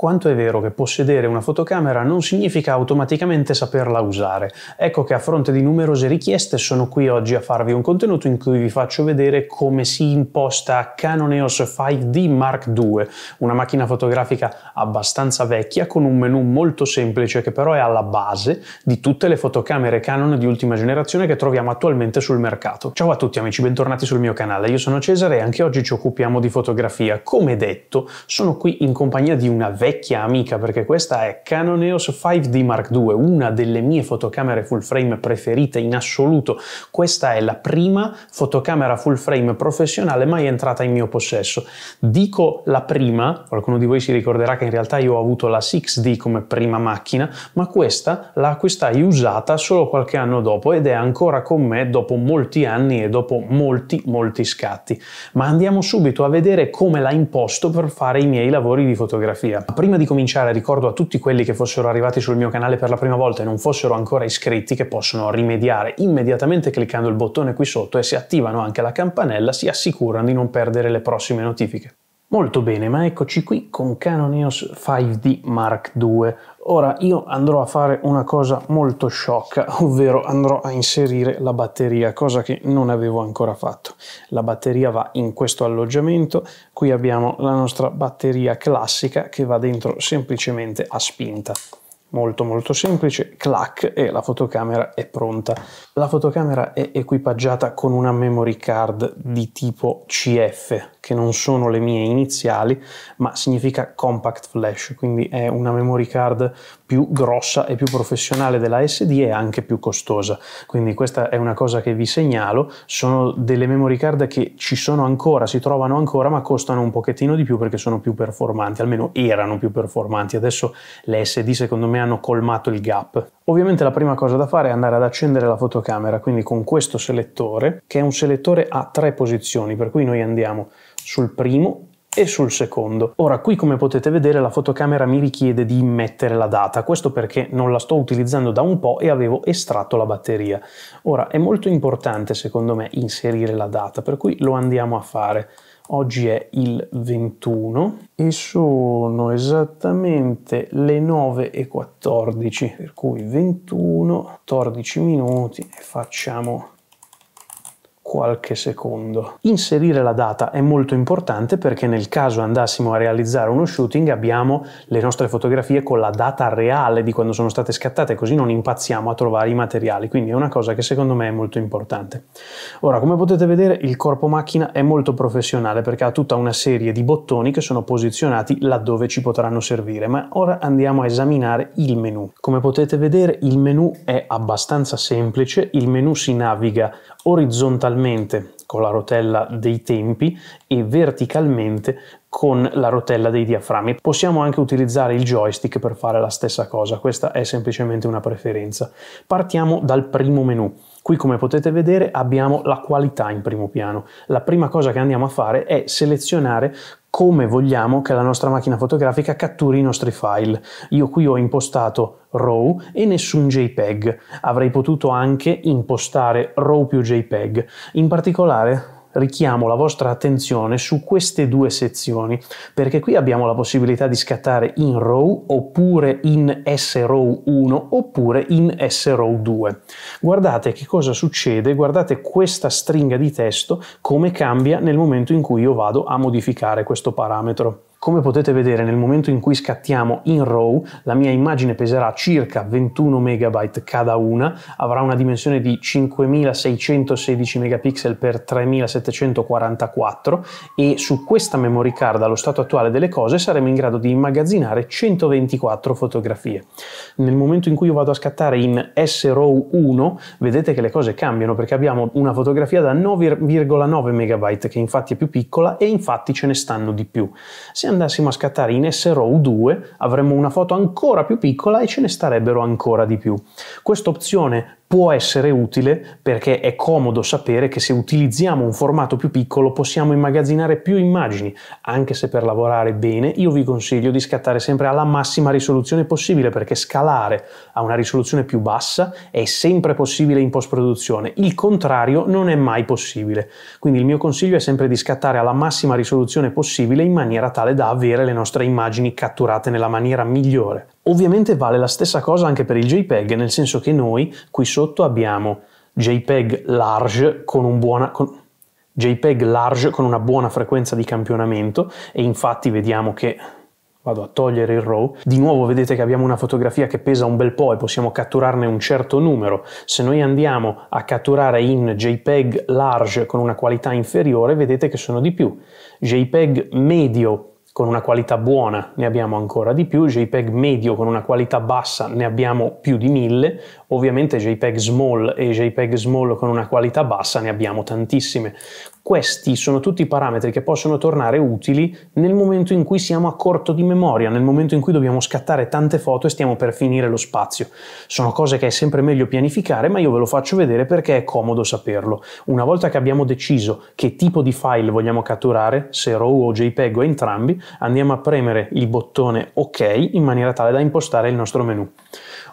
Quanto è vero che possedere una fotocamera non significa automaticamente saperla usare. Ecco che a fronte di numerose richieste sono qui oggi a farvi un contenuto in cui vi faccio vedere come si imposta Canon EOS 5D Mark II, una macchina fotografica abbastanza vecchia con un menu molto semplice che però è alla base di tutte le fotocamere Canon di ultima generazione che troviamo attualmente sul mercato. Ciao a tutti amici, bentornati sul mio canale. Io sono Cesare e anche oggi ci occupiamo di fotografia. Come detto, sono qui in compagnia di una vecchia vecchia amica perché questa è Canon EOS 5D Mark II, una delle mie fotocamere full frame preferite in assoluto. Questa è la prima fotocamera full frame professionale mai entrata in mio possesso. Dico la prima, qualcuno di voi si ricorderà che in realtà io ho avuto la 6D come prima macchina, ma questa la acquistai usata solo qualche anno dopo ed è ancora con me dopo molti anni e dopo molti molti scatti. Ma andiamo subito a vedere come la imposto per fare i miei lavori di fotografia prima di cominciare ricordo a tutti quelli che fossero arrivati sul mio canale per la prima volta e non fossero ancora iscritti che possono rimediare immediatamente cliccando il bottone qui sotto e se attivano anche la campanella si assicurano di non perdere le prossime notifiche. Molto bene, ma eccoci qui con Canon EOS 5D Mark II. Ora io andrò a fare una cosa molto sciocca, ovvero andrò a inserire la batteria, cosa che non avevo ancora fatto. La batteria va in questo alloggiamento, qui abbiamo la nostra batteria classica che va dentro semplicemente a spinta molto molto semplice, clac e la fotocamera è pronta. La fotocamera è equipaggiata con una memory card di tipo CF, che non sono le mie iniziali, ma significa compact flash, quindi è una memory card più grossa e più professionale della SD e anche più costosa. Quindi questa è una cosa che vi segnalo, sono delle memory card che ci sono ancora, si trovano ancora, ma costano un pochettino di più perché sono più performanti, almeno erano più performanti. Adesso le SD secondo me hanno colmato il gap. Ovviamente la prima cosa da fare è andare ad accendere la fotocamera, quindi con questo selettore, che è un selettore a tre posizioni, per cui noi andiamo sul primo, e sul secondo. Ora qui come potete vedere la fotocamera mi richiede di mettere la data, questo perché non la sto utilizzando da un po' e avevo estratto la batteria. Ora è molto importante secondo me inserire la data, per cui lo andiamo a fare. Oggi è il 21 e sono esattamente le 9.14, per cui 21, 14 minuti e facciamo qualche secondo. Inserire la data è molto importante perché nel caso andassimo a realizzare uno shooting abbiamo le nostre fotografie con la data reale di quando sono state scattate così non impazziamo a trovare i materiali, quindi è una cosa che secondo me è molto importante. Ora come potete vedere il corpo macchina è molto professionale perché ha tutta una serie di bottoni che sono posizionati laddove ci potranno servire, ma ora andiamo a esaminare il menu. Come potete vedere il menu è abbastanza semplice, il menu si naviga orizzontalmente orizzontalmente con la rotella dei tempi e verticalmente con la rotella dei diaframmi. Possiamo anche utilizzare il joystick per fare la stessa cosa, questa è semplicemente una preferenza. Partiamo dal primo menu. Qui come potete vedere abbiamo la qualità in primo piano. La prima cosa che andiamo a fare è selezionare come vogliamo che la nostra macchina fotografica catturi i nostri file. Io qui ho impostato RAW e nessun JPEG. Avrei potuto anche impostare RAW più JPEG. In particolare richiamo la vostra attenzione su queste due sezioni, perché qui abbiamo la possibilità di scattare in RAW oppure in SRAW 1 oppure in SRAW 2. Guardate che cosa succede, guardate questa stringa di testo come cambia nel momento in cui io vado a modificare questo parametro. Come potete vedere nel momento in cui scattiamo in RAW la mia immagine peserà circa 21 MB cada una, avrà una dimensione di 5616 megapixel per 3744 e su questa memory card allo stato attuale delle cose saremo in grado di immagazzinare 124 fotografie. Nel momento in cui io vado a scattare in S-RAW 1 vedete che le cose cambiano perché abbiamo una fotografia da 9,9 MB che infatti è più piccola e infatti ce ne stanno di più. Se andassimo a scattare in SRAW 2 avremmo una foto ancora più piccola e ce ne starebbero ancora di più. Questa opzione può essere utile perché è comodo sapere che se utilizziamo un formato più piccolo possiamo immagazzinare più immagini, anche se per lavorare bene io vi consiglio di scattare sempre alla massima risoluzione possibile perché scalare a una risoluzione più bassa è sempre possibile in post-produzione, il contrario non è mai possibile. Quindi il mio consiglio è sempre di scattare alla massima risoluzione possibile in maniera tale da avere le nostre immagini catturate nella maniera migliore. Ovviamente vale la stessa cosa anche per il JPEG, nel senso che noi qui sotto abbiamo JPEG large con, un buona, con, JPEG large con una buona frequenza di campionamento e infatti vediamo che vado a togliere il RAW, di nuovo vedete che abbiamo una fotografia che pesa un bel po' e possiamo catturarne un certo numero, se noi andiamo a catturare in JPEG large con una qualità inferiore vedete che sono di più, JPEG medio con una qualità buona ne abbiamo ancora di più, JPEG medio con una qualità bassa ne abbiamo più di mille, ovviamente JPEG small e JPEG small con una qualità bassa ne abbiamo tantissime. Questi sono tutti i parametri che possono tornare utili nel momento in cui siamo a corto di memoria, nel momento in cui dobbiamo scattare tante foto e stiamo per finire lo spazio. Sono cose che è sempre meglio pianificare, ma io ve lo faccio vedere perché è comodo saperlo. Una volta che abbiamo deciso che tipo di file vogliamo catturare, se RAW o JPEG o entrambi, andiamo a premere il bottone OK in maniera tale da impostare il nostro menu.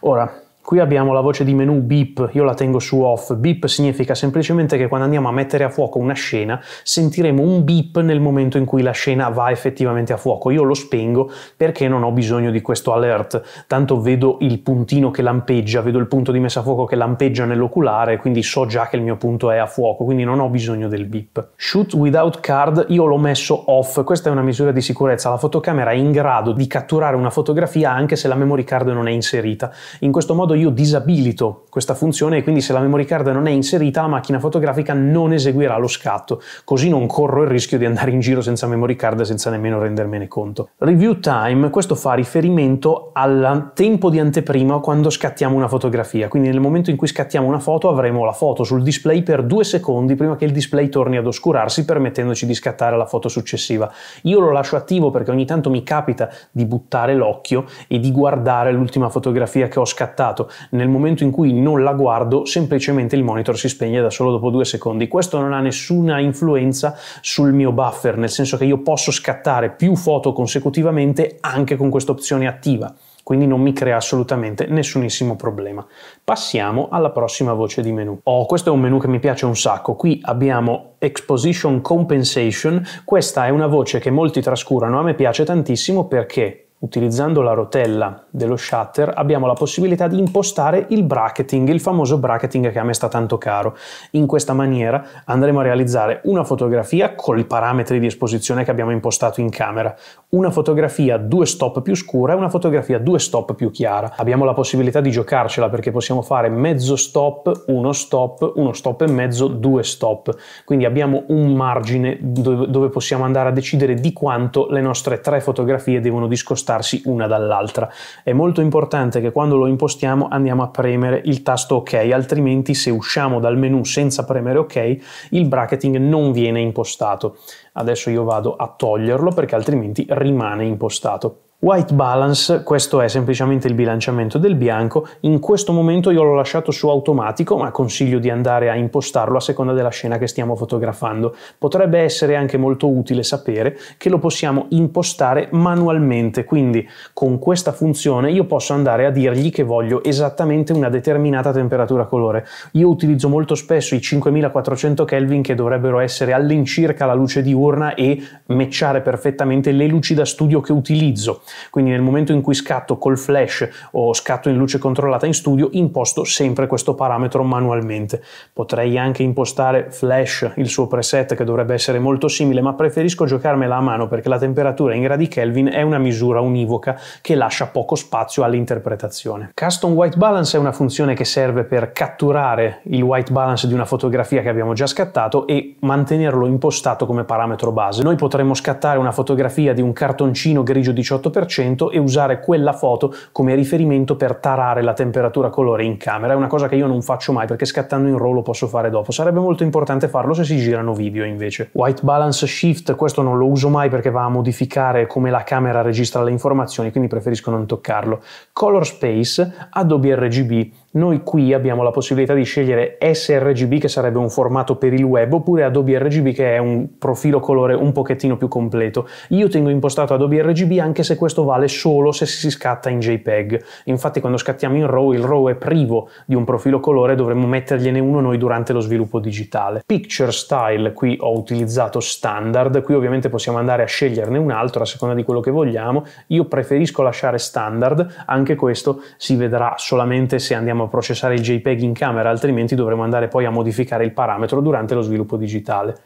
Ora, Qui abbiamo la voce di menu beep, io la tengo su off. Beep significa semplicemente che quando andiamo a mettere a fuoco una scena sentiremo un beep nel momento in cui la scena va effettivamente a fuoco. Io lo spengo perché non ho bisogno di questo alert, tanto vedo il puntino che lampeggia, vedo il punto di messa a fuoco che lampeggia nell'oculare, quindi so già che il mio punto è a fuoco, quindi non ho bisogno del beep. Shoot without card io l'ho messo off, questa è una misura di sicurezza, la fotocamera è in grado di catturare una fotografia anche se la memory card non è inserita. In questo modo io disabilito questa funzione e quindi se la memory card non è inserita la macchina fotografica non eseguirà lo scatto, così non corro il rischio di andare in giro senza memory card senza nemmeno rendermene conto. Review time, questo fa riferimento al tempo di anteprima quando scattiamo una fotografia, quindi nel momento in cui scattiamo una foto avremo la foto sul display per due secondi prima che il display torni ad oscurarsi permettendoci di scattare la foto successiva. Io lo lascio attivo perché ogni tanto mi capita di buttare l'occhio e di guardare l'ultima fotografia che ho scattato nel momento in cui non la guardo, semplicemente il monitor si spegne da solo dopo due secondi. Questo non ha nessuna influenza sul mio buffer, nel senso che io posso scattare più foto consecutivamente anche con questa opzione attiva quindi non mi crea assolutamente nessunissimo problema. Passiamo alla prossima voce di menu. Oh, questo è un menu che mi piace un sacco. Qui abbiamo Exposition Compensation. Questa è una voce che molti trascurano, a me piace tantissimo perché Utilizzando la rotella dello shutter abbiamo la possibilità di impostare il bracketing, il famoso bracketing che a me sta tanto caro. In questa maniera andremo a realizzare una fotografia con i parametri di esposizione che abbiamo impostato in camera, una fotografia due stop più scura e una fotografia due stop più chiara. Abbiamo la possibilità di giocarcela perché possiamo fare mezzo stop, uno stop, uno stop e mezzo, due stop. Quindi abbiamo un margine dove possiamo andare a decidere di quanto le nostre tre fotografie devono discostare discostarsi una dall'altra. È molto importante che quando lo impostiamo andiamo a premere il tasto OK, altrimenti se usciamo dal menu senza premere OK il bracketing non viene impostato. Adesso io vado a toglierlo perché altrimenti rimane impostato. White balance, questo è semplicemente il bilanciamento del bianco, in questo momento io l'ho lasciato su automatico, ma consiglio di andare a impostarlo a seconda della scena che stiamo fotografando. Potrebbe essere anche molto utile sapere che lo possiamo impostare manualmente, quindi con questa funzione io posso andare a dirgli che voglio esattamente una determinata temperatura colore. Io utilizzo molto spesso i 5400 Kelvin che dovrebbero essere all'incirca la luce diurna e matchare perfettamente le luci da studio che utilizzo quindi nel momento in cui scatto col flash o scatto in luce controllata in studio, imposto sempre questo parametro manualmente. Potrei anche impostare flash, il suo preset che dovrebbe essere molto simile, ma preferisco giocarmela a mano perché la temperatura in gradi Kelvin è una misura univoca che lascia poco spazio all'interpretazione. Custom White Balance è una funzione che serve per catturare il white balance di una fotografia che abbiamo già scattato e mantenerlo impostato come parametro base. Noi potremmo scattare una fotografia di un cartoncino grigio 18x 100% e usare quella foto come riferimento per tarare la temperatura colore in camera. È una cosa che io non faccio mai perché scattando in RAW posso fare dopo. Sarebbe molto importante farlo se si girano video invece. White balance shift, questo non lo uso mai perché va a modificare come la camera registra le informazioni, quindi preferisco non toccarlo. Color space, Adobe RGB, noi qui abbiamo la possibilità di scegliere sRGB che sarebbe un formato per il web oppure Adobe RGB che è un profilo colore un pochettino più completo. Io tengo impostato Adobe RGB anche se questo questo vale solo se si scatta in JPEG. Infatti quando scattiamo in RAW il RAW è privo di un profilo colore, dovremmo mettergliene uno noi durante lo sviluppo digitale. Picture Style qui ho utilizzato standard, qui ovviamente possiamo andare a sceglierne un altro a seconda di quello che vogliamo. Io preferisco lasciare standard, anche questo si vedrà solamente se andiamo a processare il JPEG in camera, altrimenti dovremo andare poi a modificare il parametro durante lo sviluppo digitale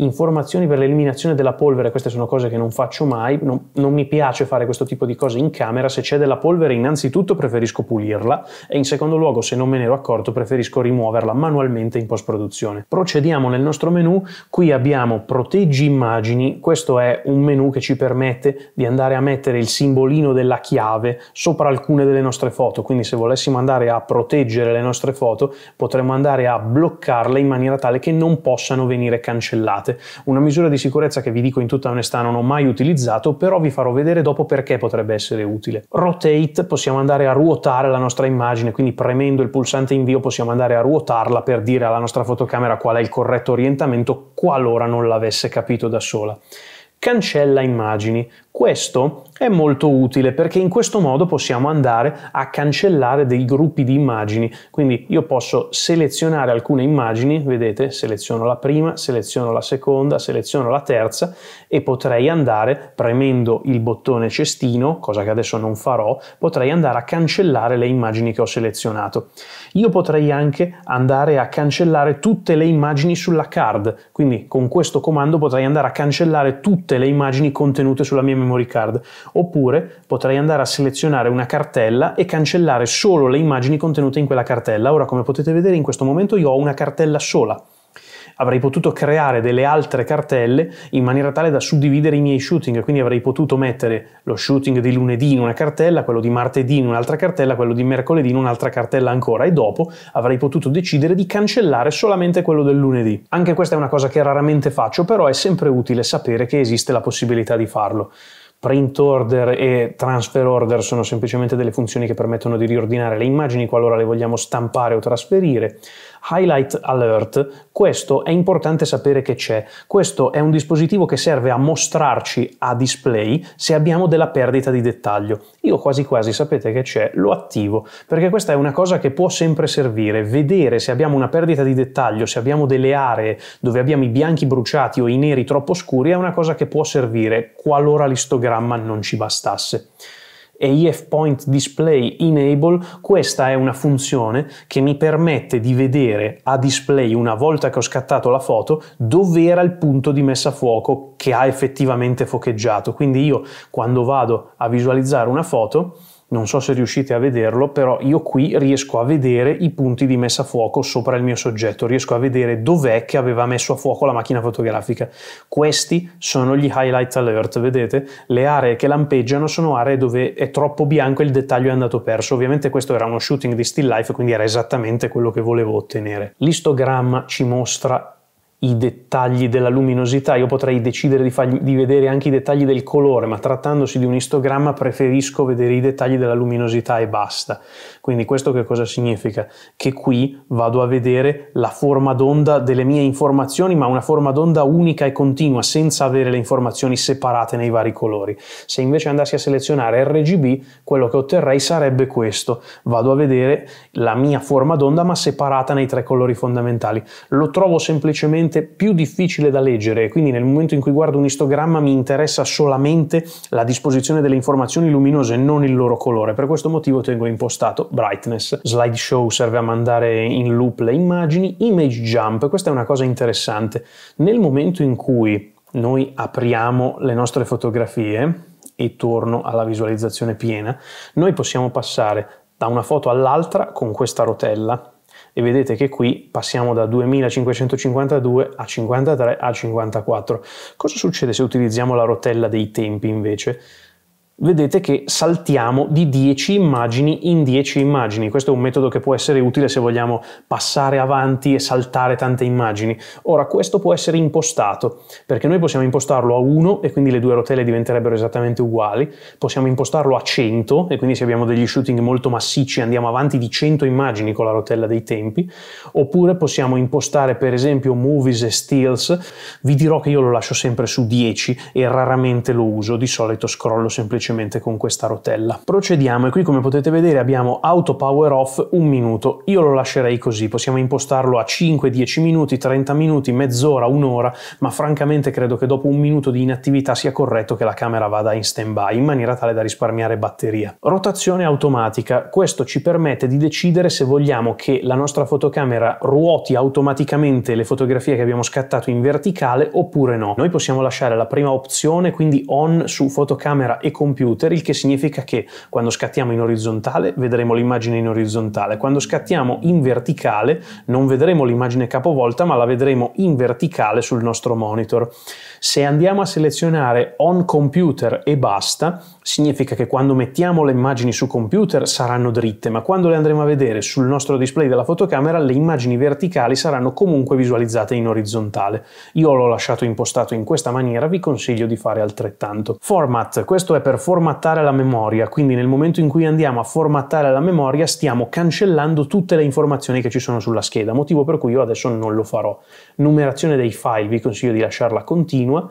informazioni per l'eliminazione della polvere, queste sono cose che non faccio mai, non, non, mi piace fare questo tipo di cose in camera, se c'è della polvere innanzitutto preferisco pulirla e in secondo luogo se non me ne ero accorto preferisco rimuoverla manualmente in post produzione. Procediamo nel nostro menu, qui abbiamo proteggi immagini, questo è un menu che ci permette di andare a mettere il simbolino della chiave sopra alcune delle nostre foto, quindi se volessimo andare a proteggere le nostre foto potremmo andare a bloccarle in maniera tale che non possano venire cancellate utilizzate. Una misura di sicurezza che vi dico in tutta onestà non ho mai utilizzato, però vi farò vedere dopo perché potrebbe essere utile. Rotate possiamo andare a ruotare la nostra immagine, quindi premendo il pulsante invio possiamo andare a ruotarla per dire alla nostra fotocamera qual è il corretto orientamento qualora non l'avesse capito da sola cancella immagini. Questo è molto utile perché in questo modo possiamo andare a cancellare dei gruppi di immagini, quindi io posso selezionare alcune immagini, vedete, seleziono la prima, seleziono la seconda, seleziono la terza e potrei andare premendo il bottone cestino, cosa che adesso non farò, potrei andare a cancellare le immagini che ho selezionato. Io potrei anche andare a cancellare tutte le immagini sulla card, quindi con questo comando potrei andare a cancellare tutte le immagini contenute sulla mia memoria memory card, oppure potrei andare a selezionare una cartella e cancellare solo le immagini contenute in quella cartella. Ora, come potete vedere, in questo momento io ho una cartella sola avrei potuto creare delle altre cartelle in maniera tale da suddividere i miei shooting, quindi avrei potuto mettere lo shooting di lunedì in una cartella, quello di martedì in un'altra cartella, quello di mercoledì in un'altra cartella ancora e dopo avrei potuto decidere di cancellare solamente quello del lunedì. Anche questa è una cosa che raramente faccio, però è sempre utile sapere che esiste la possibilità di farlo print order e transfer order sono semplicemente delle funzioni che permettono di riordinare le immagini qualora le vogliamo stampare o trasferire. Highlight Alert, questo è importante sapere che c'è. Questo è un dispositivo che serve a mostrarci a display se abbiamo della perdita di dettaglio. Io quasi quasi sapete che c'è, lo attivo, perché questa è una cosa che può sempre servire, vedere se abbiamo una perdita di dettaglio, se abbiamo delle aree dove abbiamo i bianchi bruciati o i neri troppo scuri, è una cosa che può servire qualora l'istogramma non ci bastasse e EF Point Display Enable, questa è una funzione che mi permette di vedere a display una volta che ho scattato la foto dove era il punto di messa a fuoco che ha effettivamente focheggiato. Quindi io quando vado a visualizzare una foto non so se riuscite a vederlo, però io qui riesco a vedere i punti di messa a fuoco sopra il mio soggetto, riesco a vedere dov'è che aveva messo a fuoco la macchina fotografica. Questi sono gli highlight alert, vedete? Le aree che lampeggiano sono aree dove è troppo bianco e il dettaglio è andato perso. Ovviamente questo era uno shooting di still life, quindi era esattamente quello che volevo ottenere. L'istogramma ci mostra i dettagli della luminosità, io potrei decidere di, fargli, di, vedere anche i dettagli del colore, ma trattandosi di un istogramma preferisco vedere i dettagli della luminosità e basta. Quindi questo che cosa significa? Che qui vado a vedere la forma d'onda delle mie informazioni, ma una forma d'onda unica e continua, senza avere le informazioni separate nei vari colori. Se invece andassi a selezionare RGB, quello che otterrei sarebbe questo. Vado a vedere la mia forma d'onda, ma separata nei tre colori fondamentali. Lo trovo semplicemente sicuramente più difficile da leggere, e quindi nel momento in cui guardo un istogramma mi interessa solamente la disposizione delle informazioni luminose, e non il loro colore. Per questo motivo tengo impostato brightness. Slideshow serve a mandare in loop le immagini, image jump, questa è una cosa interessante. Nel momento in cui noi apriamo le nostre fotografie e torno alla visualizzazione piena, noi possiamo passare da una foto all'altra con questa rotella e vedete che qui passiamo da 2552 a 53 a 54. Cosa succede se utilizziamo la rotella dei tempi invece? vedete che saltiamo di 10 immagini in 10 immagini. Questo è un metodo che può essere utile se vogliamo passare avanti e saltare tante immagini. Ora, questo può essere impostato, perché noi possiamo impostarlo a 1 e quindi le due rotelle diventerebbero esattamente uguali, possiamo impostarlo a 100 e quindi se abbiamo degli shooting molto massicci andiamo avanti di 100 immagini con la rotella dei tempi, oppure possiamo impostare per esempio movies e stills. Vi dirò che io lo lascio sempre su 10 e raramente lo uso, di solito scrollo semplicemente velocemente con questa rotella. Procediamo e qui come potete vedere abbiamo auto power off un minuto. Io lo lascerei così, possiamo impostarlo a 5, 10 minuti, 30 minuti, mezz'ora, un'ora, ma francamente credo che dopo un minuto di inattività sia corretto che la camera vada in stand by in maniera tale da risparmiare batteria. Rotazione automatica, questo ci permette di decidere se vogliamo che la nostra fotocamera ruoti automaticamente le fotografie che abbiamo scattato in verticale oppure no. Noi possiamo lasciare la prima opzione, quindi on su fotocamera e computer computer, il che significa che quando scattiamo in orizzontale vedremo l'immagine in orizzontale, quando scattiamo in verticale non vedremo l'immagine capovolta ma la vedremo in verticale sul nostro monitor. Se andiamo a selezionare on computer e basta, significa che quando mettiamo le immagini su computer saranno dritte, ma quando le andremo a vedere sul nostro display della fotocamera le immagini verticali saranno comunque visualizzate in orizzontale. Io l'ho lasciato impostato in questa maniera, vi consiglio di fare altrettanto. Format, questo è per formattare la memoria, quindi nel momento in cui andiamo a formattare la memoria stiamo cancellando tutte le informazioni che ci sono sulla scheda, motivo per cui io adesso non lo farò. Numerazione dei file, vi consiglio di lasciarla continua,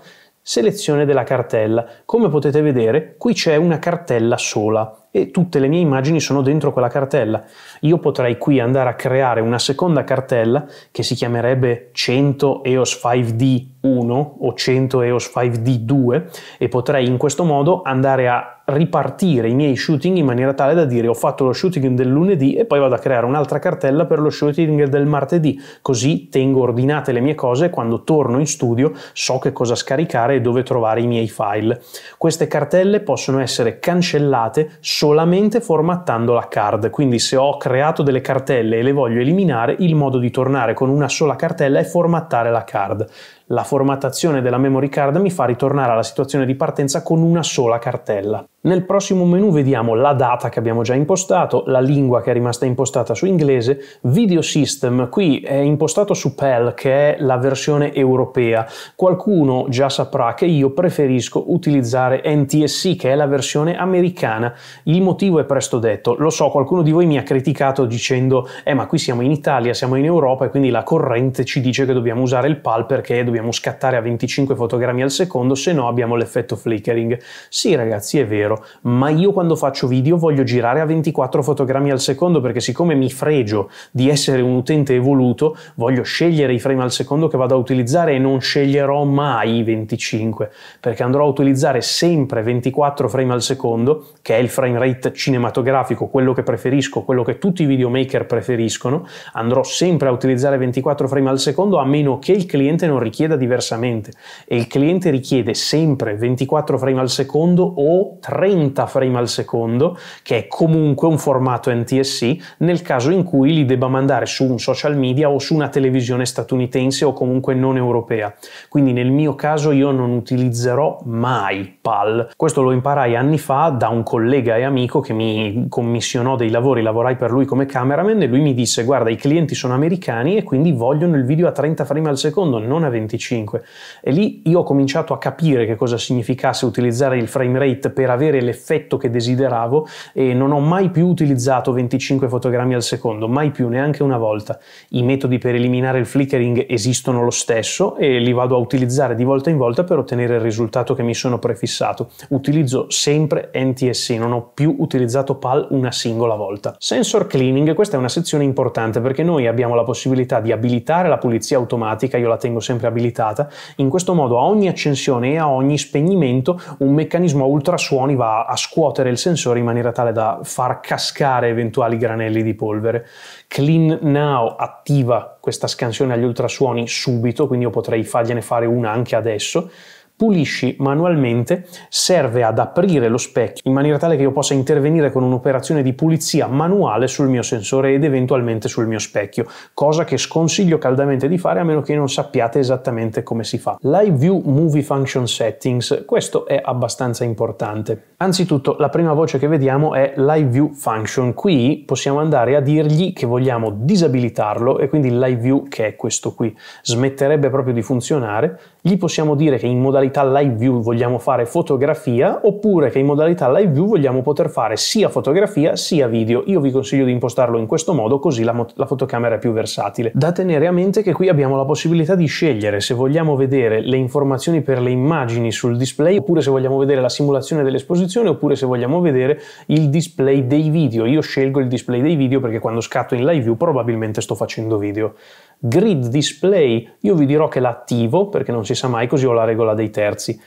selezione della cartella. Come potete vedere, qui c'è una cartella sola e tutte le mie immagini sono dentro quella cartella. Io potrei qui andare a creare una seconda cartella che si chiamerebbe 100 EOS 5D1 o 100 EOS 5D2 e potrei in questo modo andare a ripartire i miei shooting in maniera tale da dire ho fatto lo shooting del lunedì e poi vado a creare un'altra cartella per lo shooting del martedì, così tengo ordinate le mie cose e quando torno in studio so che cosa scaricare e dove trovare i miei file. Queste cartelle possono essere cancellate solamente formattando la card, quindi se ho creato delle cartelle e le voglio eliminare, il modo di tornare con una sola cartella è formattare la card la formattazione della memory card mi fa ritornare alla situazione di partenza con una sola cartella. Nel prossimo menu vediamo la data che abbiamo già impostato, la lingua che è rimasta impostata su inglese, video system, qui è impostato su PEL che è la versione europea. Qualcuno già saprà che io preferisco utilizzare NTSC che è la versione americana. Il motivo è presto detto, lo so qualcuno di voi mi ha criticato dicendo eh ma qui siamo in Italia, siamo in Europa e quindi la corrente ci dice che dobbiamo usare il PAL perché dobbiamo scattare a 25 fotogrammi al secondo se no abbiamo l'effetto flickering. Sì ragazzi è vero ma io quando faccio video voglio girare a 24 fotogrammi al secondo perché siccome mi fregio di essere un utente evoluto, voglio scegliere i frame al secondo che vado a utilizzare e non sceglierò mai 25 perché andrò a utilizzare sempre 24 frame al secondo, che è il frame rate cinematografico, quello che preferisco, quello che tutti i videomaker preferiscono, andrò sempre a utilizzare 24 frame al secondo a meno che il cliente non richieda diversamente e il cliente richiede sempre 24 frame al secondo o 30 30 frame al secondo, che è comunque un formato NTSC, nel caso in cui li debba mandare su un social media o su una televisione statunitense o comunque non europea. Quindi nel mio caso io non utilizzerò mai PAL. Questo lo imparai anni fa da un collega e amico che mi commissionò dei lavori, lavorai per lui come cameraman e lui mi disse guarda i clienti sono americani e quindi vogliono il video a 30 frame al secondo, non a 25. E lì io ho cominciato a capire che cosa significasse utilizzare il frame rate per avere avere l'effetto che desideravo e non ho mai più utilizzato 25 fotogrammi al secondo, mai più, neanche una volta. I metodi per eliminare il flickering esistono lo stesso e li vado a utilizzare di volta in volta per ottenere il risultato che mi sono prefissato. Utilizzo sempre NTSC, non ho più utilizzato PAL una singola volta. Sensor cleaning, questa è una sezione importante perché noi abbiamo la possibilità di abilitare la pulizia automatica, io la tengo sempre abilitata, in questo modo a ogni accensione e a ogni spegnimento un meccanismo a ultrasuoni va a scuotere il sensore in maniera tale da far cascare eventuali granelli di polvere. Clean Now attiva questa scansione agli ultrasuoni subito, quindi io potrei fargliene fare una anche adesso pulisci manualmente serve ad aprire lo specchio in maniera tale che io possa intervenire con un'operazione di pulizia manuale sul mio sensore ed eventualmente sul mio specchio, cosa che sconsiglio caldamente di fare a meno che non sappiate esattamente come si fa. Live View Movie Function Settings, questo è abbastanza importante. Anzitutto la prima voce che vediamo è Live View Function, qui possiamo andare a dirgli che vogliamo disabilitarlo e quindi Live View che è questo qui smetterebbe proprio di funzionare, gli possiamo dire che in modalità modalità live view vogliamo fare fotografia oppure che in modalità live view vogliamo poter fare sia fotografia sia video. Io vi consiglio di impostarlo in questo modo così la, la fotocamera è più versatile. Da tenere a mente che qui abbiamo la possibilità di scegliere se vogliamo vedere le informazioni per le immagini sul display oppure se vogliamo vedere la simulazione dell'esposizione oppure se vogliamo vedere il display dei video. Io scelgo il display dei video perché quando scatto in live view probabilmente sto facendo video. Grid display, io vi dirò che l'attivo perché non si sa mai, così ho la regola dei terzi.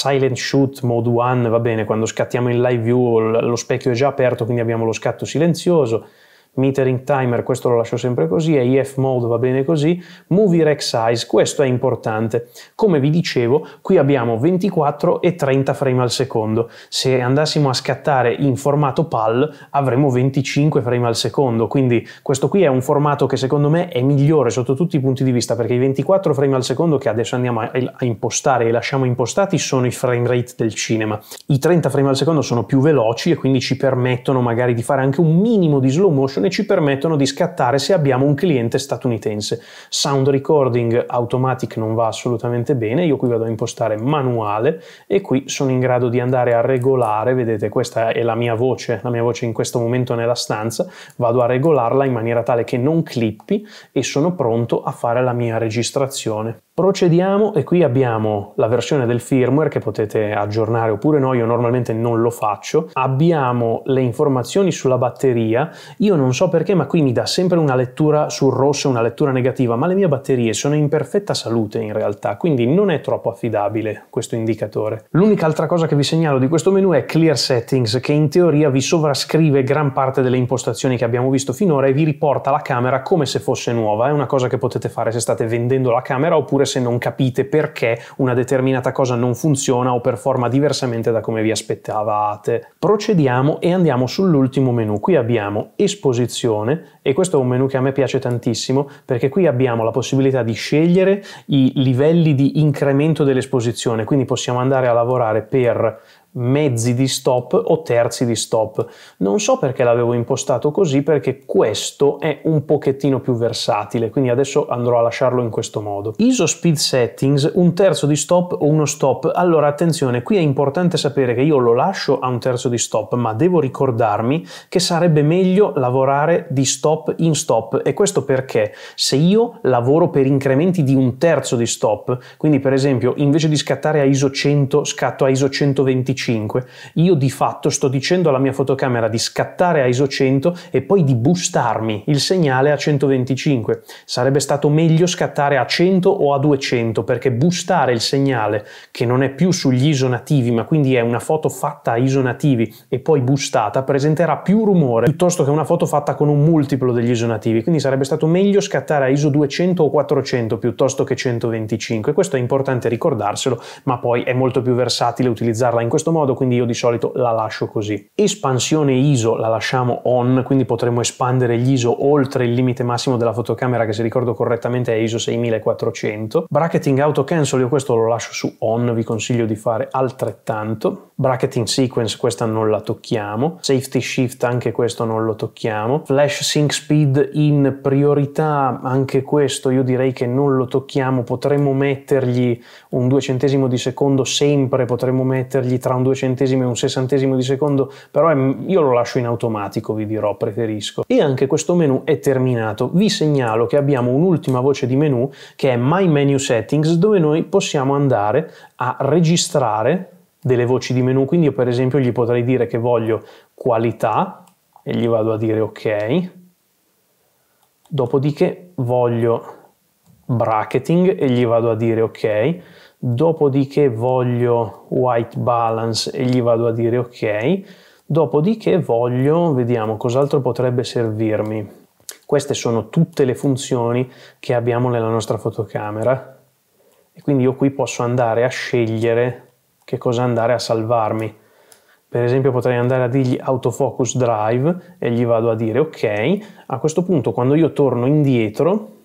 Silent shoot mode 1 va bene, quando scattiamo in live view lo specchio è già aperto, quindi abbiamo lo scatto silenzioso metering timer, questo lo lascio sempre così, e AF mode va bene così, movie rack size, questo è importante. Come vi dicevo, qui abbiamo 24 e 30 frame al secondo. Se andassimo a scattare in formato PAL avremmo 25 frame al secondo, quindi questo qui è un formato che secondo me è migliore sotto tutti i punti di vista, perché i 24 frame al secondo che adesso andiamo a, a impostare e lasciamo impostati sono i frame rate del cinema. I 30 frame al secondo sono più veloci e quindi ci permettono magari di fare anche un minimo di slow motion application e ci permettono di scattare se abbiamo un cliente statunitense. Sound recording automatic non va assolutamente bene, io qui vado a impostare manuale e qui sono in grado di andare a regolare, vedete questa è la mia voce, la mia voce in questo momento nella stanza, vado a regolarla in maniera tale che non clippi e sono pronto a fare la mia registrazione. Procediamo e qui abbiamo la versione del firmware che potete aggiornare oppure no, io normalmente non lo faccio. Abbiamo le informazioni sulla batteria, io non so perché ma qui mi dà sempre una lettura sul rosso, e una lettura negativa, ma le mie batterie sono in perfetta salute in realtà, quindi non è troppo affidabile questo indicatore. L'unica altra cosa che vi segnalo di questo menu è Clear Settings che in teoria vi sovrascrive gran parte delle impostazioni che abbiamo visto finora e vi riporta la camera come se fosse nuova, è una cosa che potete fare se state vendendo la camera oppure oppure se non capite perché una determinata cosa non funziona o performa diversamente da come vi aspettavate. Procediamo e andiamo sull'ultimo menu. Qui abbiamo esposizione e questo è un menu che a me piace tantissimo perché qui abbiamo la possibilità di scegliere i livelli di incremento dell'esposizione, quindi possiamo andare a lavorare per mezzi di stop o terzi di stop. Non so perché l'avevo impostato così perché questo è un pochettino più versatile, quindi adesso andrò a lasciarlo in questo modo. ISO Speed Settings, un terzo di stop o uno stop. Allora attenzione, qui è importante sapere che io lo lascio a un terzo di stop, ma devo ricordarmi che sarebbe meglio lavorare di stop in stop e questo perché se io lavoro per incrementi di un terzo di stop, quindi per esempio invece di scattare a ISO 100 scatto a ISO 125, 5, io di fatto sto dicendo alla mia fotocamera di scattare a ISO 100 e poi di boostarmi il segnale a 125. Sarebbe stato meglio scattare a 100 o a 200 perché boostare il segnale che non è più sugli ISO nativi ma quindi è una foto fatta a ISO nativi e poi boostata presenterà più rumore piuttosto che una foto fatta con un multiplo degli ISO nativi. Quindi sarebbe stato meglio scattare a ISO 200 o 400 piuttosto che 125. Questo è importante ricordarselo ma poi è molto più versatile utilizzarla in questo questo modo, quindi io di solito la lascio così. Espansione ISO la lasciamo on, quindi potremo espandere gli ISO oltre il limite massimo della fotocamera che se ricordo correttamente è ISO 6400. Bracketing auto cancel io questo lo lascio su on, vi consiglio di fare altrettanto. Bracketing sequence questa non la tocchiamo. Safety shift anche questo non lo tocchiamo. Flash sync speed in priorità anche questo io direi che non lo tocchiamo, potremmo mettergli un due centesimo di secondo sempre, potremmo mettergli tra un un due centesimi, un sessantesimo di secondo, però io lo lascio in automatico, vi dirò, preferisco. E anche questo menu è terminato. Vi segnalo che abbiamo un'ultima voce di menu che è My Menu Settings, dove noi possiamo andare a registrare delle voci di menu, quindi io per esempio gli potrei dire che voglio qualità e gli vado a dire ok, dopodiché voglio bracketing e gli vado a dire ok, dopodiché voglio white balance e gli vado a dire ok, dopodiché voglio, vediamo cos'altro potrebbe servirmi. Queste sono tutte le funzioni che abbiamo nella nostra fotocamera e quindi io qui posso andare a scegliere che cosa andare a salvarmi. Per esempio potrei andare a dirgli autofocus drive e gli vado a dire ok, a questo punto quando io torno indietro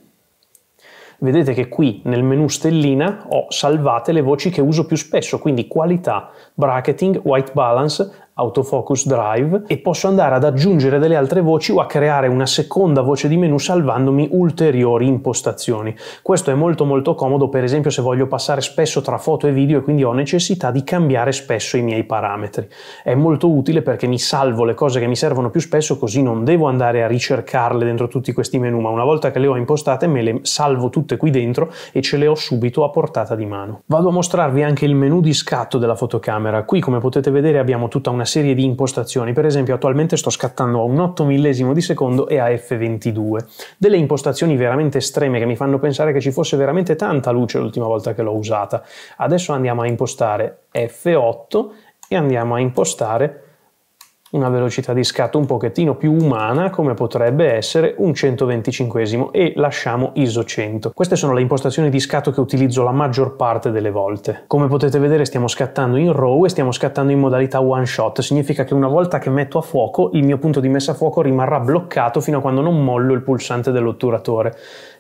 vedete che qui nel menu stellina ho salvate le voci che uso più spesso, quindi qualità, bracketing, white balance, autofocus drive e posso andare ad aggiungere delle altre voci o a creare una seconda voce di menu salvandomi ulteriori impostazioni. Questo è molto molto comodo per esempio se voglio passare spesso tra foto e video e quindi ho necessità di cambiare spesso i miei parametri. È molto utile perché mi salvo le cose che mi servono più spesso così non devo andare a ricercarle dentro tutti questi menu ma una volta che le ho impostate me le salvo tutte qui dentro e ce le ho subito a portata di mano. Vado a mostrarvi anche il menu di scatto della fotocamera. Qui come potete vedere abbiamo tutta una una serie di impostazioni, per esempio attualmente sto scattando a un 8 millesimo di secondo e a f22, delle impostazioni veramente estreme che mi fanno pensare che ci fosse veramente tanta luce l'ultima volta che l'ho usata. Adesso andiamo a impostare f8 e andiamo a impostare una velocità di scatto un pochettino più umana come potrebbe essere un 125 e lasciamo ISO 100. Queste sono le impostazioni di scatto che utilizzo la maggior parte delle volte. Come potete vedere stiamo scattando in RAW e stiamo scattando in modalità one shot, significa che una volta che metto a fuoco il mio punto di messa a fuoco rimarrà bloccato fino a quando non mollo il pulsante dell'otturatore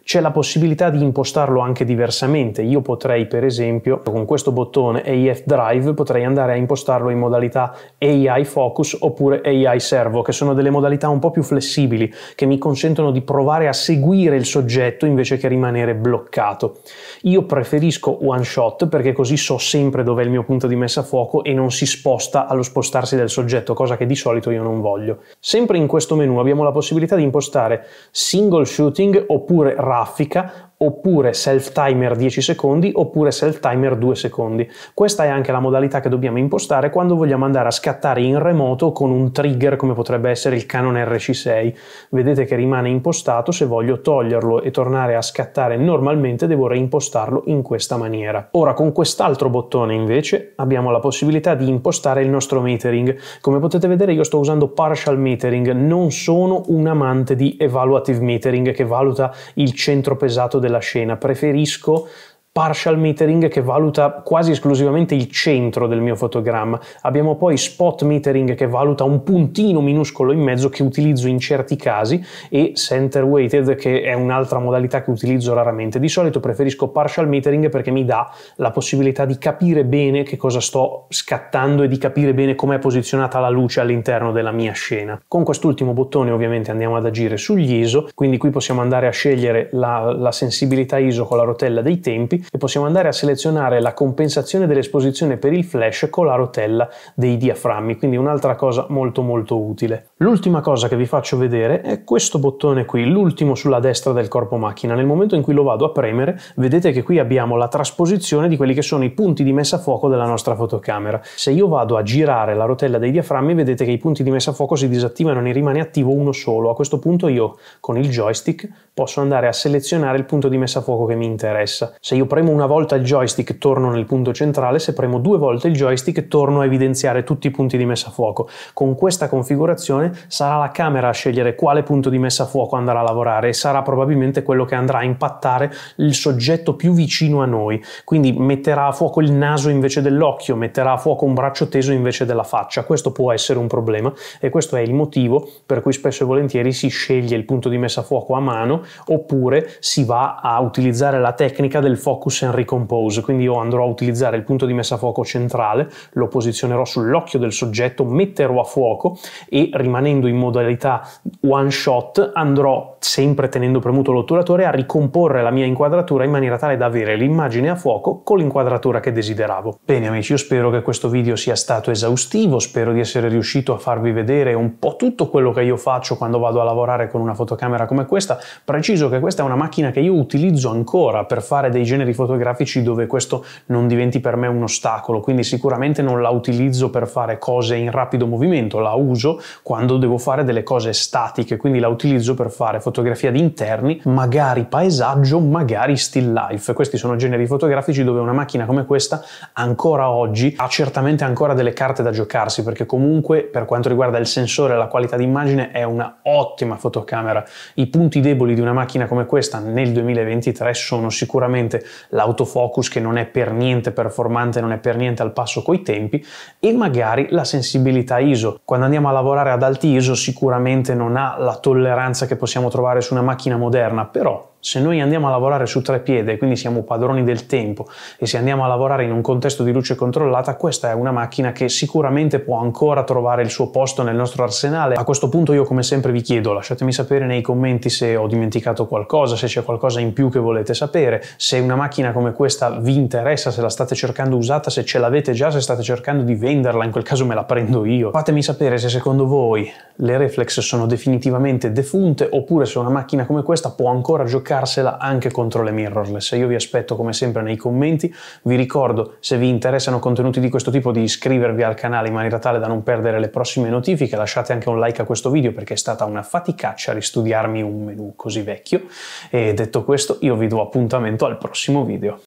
c'è la possibilità di impostarlo anche diversamente. Io potrei, per esempio, con questo bottone AF Drive, potrei andare a impostarlo in modalità AI Focus oppure AI Servo, che sono delle modalità un po' più flessibili, che mi consentono di provare a seguire il soggetto invece che rimanere bloccato. Io preferisco one shot perché così so sempre dove è il mio punto di messa a fuoco e non si sposta allo spostarsi del soggetto, cosa che di solito io non voglio. Sempre in questo menu abbiamo la possibilità di impostare single shooting oppure rapid traffica, oppure self timer 10 secondi oppure self timer 2 secondi. Questa è anche la modalità che dobbiamo impostare quando vogliamo andare a scattare in remoto con un trigger come potrebbe essere il Canon RC6. Vedete che rimane impostato, se voglio toglierlo e tornare a scattare normalmente devo reimpostarlo in questa maniera. Ora con quest'altro bottone invece abbiamo la possibilità di impostare il nostro metering. Come potete vedere io sto usando partial metering, non sono un amante di evaluative metering che valuta il centro pesato della scena, preferisco partial metering che valuta quasi esclusivamente il centro del mio fotogramma, abbiamo poi spot metering che valuta un puntino minuscolo in mezzo che utilizzo in certi casi e center weighted che è un'altra modalità che utilizzo raramente. Di solito preferisco partial metering perché mi dà la possibilità di capire bene che cosa sto scattando e di capire bene com'è posizionata la luce all'interno della mia scena. Con quest'ultimo bottone ovviamente andiamo ad agire sugli ISO, quindi qui possiamo andare a scegliere la, la sensibilità ISO con la rotella dei tempi e possiamo andare a selezionare la compensazione dell'esposizione per il flash con la rotella dei diaframmi, quindi un'altra cosa molto molto utile. L'ultima cosa che vi faccio vedere è questo bottone qui, l'ultimo sulla destra del corpo macchina. Nel momento in cui lo vado a premere vedete che qui abbiamo la trasposizione di quelli che sono i punti di messa a fuoco della nostra fotocamera. Se io vado a girare la rotella dei diaframmi vedete che i punti di messa a fuoco si disattivano e ne rimane attivo uno solo. A questo punto io con il joystick posso andare a selezionare il punto di messa a fuoco che mi interessa. Se io premo una volta il joystick torno nel punto centrale, se premo due volte il joystick torno a evidenziare tutti i punti di messa a fuoco. Con questa configurazione sarà la camera a scegliere quale punto di messa a fuoco andrà a lavorare e sarà probabilmente quello che andrà a impattare il soggetto più vicino a noi. Quindi metterà a fuoco il naso invece dell'occhio, metterà a fuoco un braccio teso invece della faccia. Questo può essere un problema e questo è il motivo per cui spesso e volentieri si sceglie il punto di messa a fuoco a mano oppure si va a utilizzare la tecnica del focus and recompose, quindi io andrò a utilizzare il punto di messa a fuoco centrale, lo posizionerò sull'occhio del soggetto, metterò a fuoco e rimanendo in modalità one shot andrò sempre tenendo premuto l'otturatore a ricomporre la mia inquadratura in maniera tale da avere l'immagine a fuoco con l'inquadratura che desideravo. Bene amici, io spero che questo video sia stato esaustivo, spero di essere riuscito a farvi vedere un po' tutto quello che io faccio quando vado a lavorare con una fotocamera come questa preciso che questa è una macchina che io utilizzo ancora per fare dei generi fotografici dove questo non diventi per me un ostacolo, quindi sicuramente non la utilizzo per fare cose in rapido movimento, la uso quando devo fare delle cose statiche, quindi la utilizzo per fare fotografia di interni, magari paesaggio, magari still life. Questi sono generi fotografici dove una macchina come questa ancora oggi ha certamente ancora delle carte da giocarsi perché comunque per quanto riguarda il sensore e la qualità d'immagine è una ottima fotocamera. I punti deboli di una una macchina come questa nel 2023 sono sicuramente l'autofocus che non è per niente performante, non è per niente al passo coi tempi e magari la sensibilità ISO. Quando andiamo a lavorare ad alti ISO sicuramente non ha la tolleranza che possiamo trovare su una macchina moderna, però se noi andiamo a lavorare su tre piede, quindi siamo padroni del tempo, e se andiamo a lavorare in un contesto di luce controllata, questa è una macchina che sicuramente può ancora trovare il suo posto nel nostro arsenale. A questo punto io come sempre vi chiedo, lasciatemi sapere nei commenti se ho dimenticato qualcosa, se c'è qualcosa in più che volete sapere, se una macchina come questa vi interessa, se la state cercando usata, se ce l'avete già, se state cercando di venderla, in quel caso me la prendo io. Fatemi sapere se secondo voi le reflex sono definitivamente defunte oppure se una macchina come questa può ancora giocare giocarsela anche contro le mirrorless. Io vi aspetto come sempre nei commenti, vi ricordo se vi interessano contenuti di questo tipo di iscrivervi al canale in maniera tale da non perdere le prossime notifiche, lasciate anche un like a questo video perché è stata una faticaccia ristudiarmi un menu così vecchio e detto questo io vi do appuntamento al prossimo video.